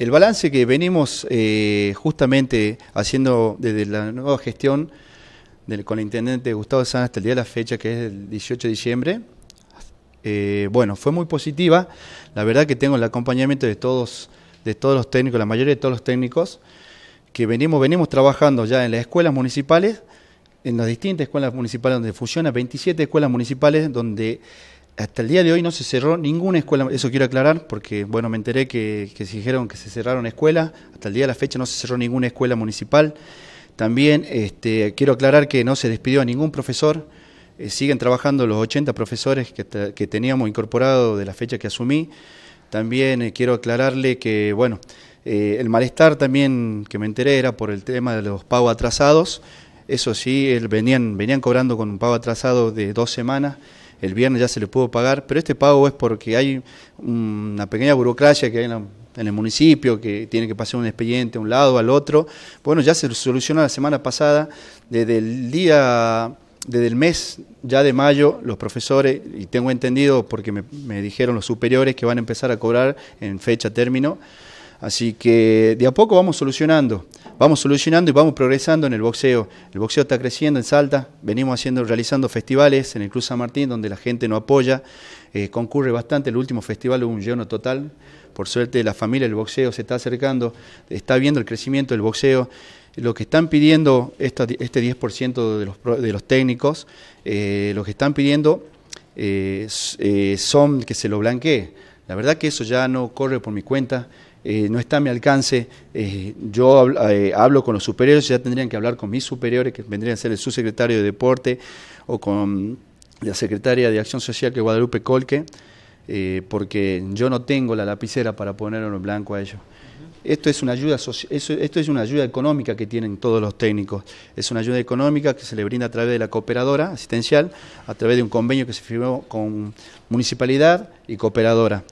El balance que venimos eh, justamente haciendo desde la nueva gestión del, con el intendente Gustavo Sanz hasta el día de la fecha, que es el 18 de diciembre, eh, bueno, fue muy positiva. La verdad que tengo el acompañamiento de todos, de todos los técnicos, la mayoría de todos los técnicos, que venimos, venimos trabajando ya en las escuelas municipales, en las distintas escuelas municipales donde fusiona 27 escuelas municipales donde hasta el día de hoy no se cerró ninguna escuela, eso quiero aclarar, porque bueno, me enteré que, se dijeron que se cerraron escuelas, hasta el día de la fecha no se cerró ninguna escuela municipal. También este, quiero aclarar que no se despidió a ningún profesor, eh, siguen trabajando los 80 profesores que, teníamos incorporados de la fecha que asumí. También eh, quiero aclararle que, bueno, eh, el malestar también que me enteré era por el tema de los pagos atrasados. Eso sí, venían, venían cobrando con un pago atrasado de dos semanas el viernes ya se le pudo pagar, pero este pago es porque hay una pequeña burocracia que hay en, el municipio, que tiene que pasar un expediente a un lado, al otro. Bueno, ya se solucionó la semana pasada, desde el día desde el mes ya de mayo los profesores, y tengo entendido porque me, dijeron los superiores que van a empezar a cobrar en fecha término, Así que de a poco vamos solucionando, vamos solucionando y vamos progresando en el boxeo. El boxeo está creciendo en Salta, venimos haciendo, realizando festivales en el Club San Martín donde la gente nos apoya, eh, concurre bastante, el último festival hubo un lleno total, por suerte la familia del boxeo se está acercando, está viendo el crecimiento del boxeo. Lo que están pidiendo este 10% de los, de los técnicos, eh, lo que están pidiendo eh, son que se lo blanquee. La verdad que eso ya no corre por mi cuenta, eh, no está a mi alcance. Eh, yo eh, hablo, con los superiores, ya tendrían que hablar con mis superiores, que vendrían a ser el subsecretario de Deporte o con la secretaria de Acción Social, que es Guadalupe Colque, porque yo no tengo la lapicera para ponerlo en blanco a ellos. Esto es, una ayuda esto es una ayuda económica que tienen todos los técnicos. Es una ayuda económica que se le brinda a través de la cooperadora asistencial, a través de un convenio que se firmó con municipalidad y cooperadora.